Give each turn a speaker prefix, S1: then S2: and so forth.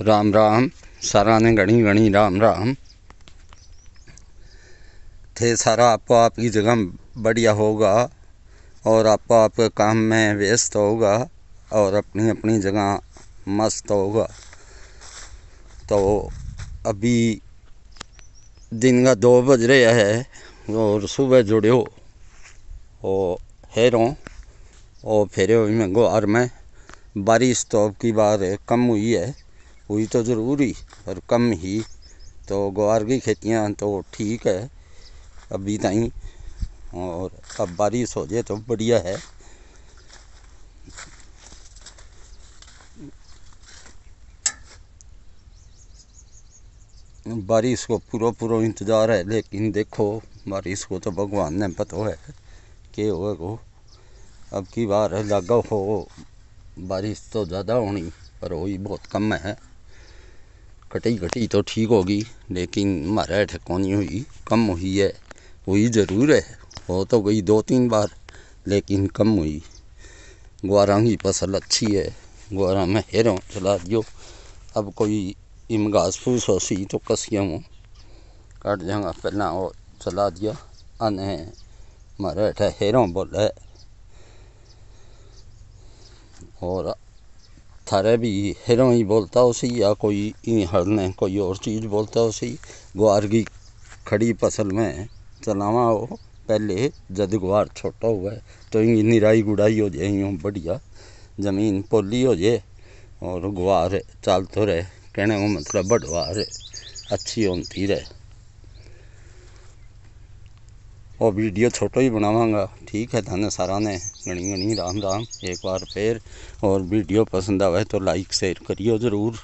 S1: राम राम सारा ने गणी गणी राम राम थे सारा आपको आपकी जगह बढ़िया होगा और आपको आपके काम में व्यस्त होगा और अपनी अपनी जगह मस्त होगा तो अभी दिन का दो बज रहा है और सुबह जुड़े हो और है रहा और फिर महंगो हर में बारिश तो अब की बार कम हुई है हुई तो ज़रूरी और कम ही तो गुहार की खेतियाँ तो ठीक है अभी तई और अब बारिश हो जाए तो बढ़िया है बारिश को पूरा पूरा इंतज़ार है लेकिन देखो बारिश को तो भगवान ने पता है कि होगा अब की बार लागो हो बारिश तो ज़्यादा होनी पर ही बहुत कम है कटी कटी तो ठीक होगी लेकिन मारा हेठ नहीं हुई कम हुई है हुई ज़रूर है हो तो गई दो तीन बार लेकिन कम हुई ग्वारा की फसल अच्छी है ग्वारा में हेरों चला दियो अब कोई इम घास फूस हो सी तो कसिया हूँ काट जाऊँगा पहला वो चला दिया अने मारा हेरों है और थारे भी हेरों ही बोलता सही या कोई इन हड़ने कोई और चीज़ बोलता सही ग्वार की खड़ी फसल में चलावा हो पहले जद ग्वार छोटा हुआ है तो इन निराई गुड़ाई हो जाए यूँ बढ़िया ज़मीन पोली हो जाए और ग्वार चल तो रहे कहने को मतलब बढ़वा रहे अच्छी होती रहे और वीडियो छोटो ही बनावांगा ठीक है धन सारा ने गणी गणी राम राम एक बार फिर और वीडियो पसंद आवे तो लाइक शेयर करियो ज़रूर